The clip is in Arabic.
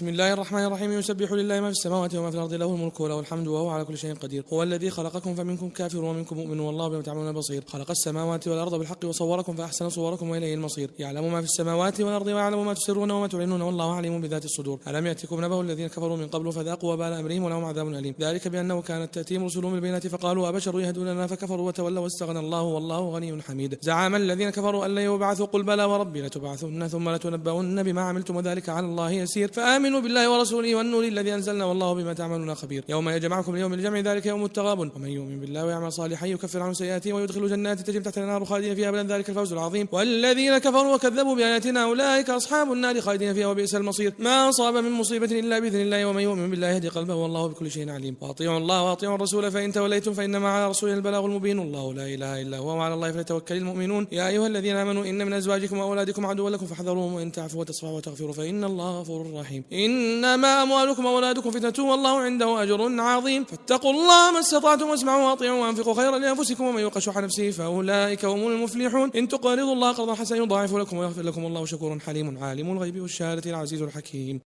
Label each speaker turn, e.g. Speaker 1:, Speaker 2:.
Speaker 1: بسم الله الرحمن الرحيم يسبح لله ما في السماوات وما في الارض له الملك وله الحمد وهو على كل شيء قدير هو الذي خلقكم فمنكم كافر ومنكم مؤمن والله بما تعملون بصير خلق السماوات والارض بالحق وصوركم فاحسن صوركم واليه المصير يعلم ما في السماوات والارض ويعلم ما تسرون وما تعلنون والله عليم بذات الصدور الم ياتكم نبأ الذين كفروا من قبل فذاقوا وبال امرهم ولهم عذاب اليم ذلك بانه كانت تاتيهم رسلهم بالبينات فقالوا ابشر يهدوننا فكفروا وتولوا واستغنى الله والله غني حميد زعم الذين كفروا ان لن يبعثوا قل بلى وربي لتبعثن ثم لتنبؤن بما عملتم وذلك على الله يسير فامنوا آمنوا بالله ورسوله والنور الذي أنزلنا والله بما تعملون خبير يوم يجمعكم اليوم الجمع ذلك يوم التغابن ومن يؤمن بالله ويعمل صالحا يكفر عنه سيئاته ويدخل جنات تجري تحت الأنهار خالدين فيها أبدا ذلك الفوز العظيم والذين كفروا وكذبوا بآياتنا أولئك أصحاب النار خالدين فيها وبئس المصير ما أصاب من مصيبة إلا بإذن الله ومن يؤمن بالله يهدي قلبه والله بكل شيء عليم وأطيعوا الله وأطيعوا الرسول فإن توليتم فإنما على رسوله البلاغ المبين الله لا إله إلا هو وعلى الله فليتوكل المؤمنون يا أيها الذين آمنوا إن من أزواجكم وأولادكم عدوا لكم فاحذروهم وإن تعفوا وتصفحوا وتغفروا فإن الله غفور رحيم إنما أموالكم وأولادكم فتنة والله عنده أجر عظيم فاتقوا الله ما استطعتم واسمعوا وأطيعوا وأنفقوا خيرا لأنفسكم ومن يوق شح نفسه فأولئك هم المفلحون إن تقرضوا الله قرضا حسنا يضاعف لكم ويغفر لكم الله شكور حليم عالم الغيب والشهادة العزيز الحكيم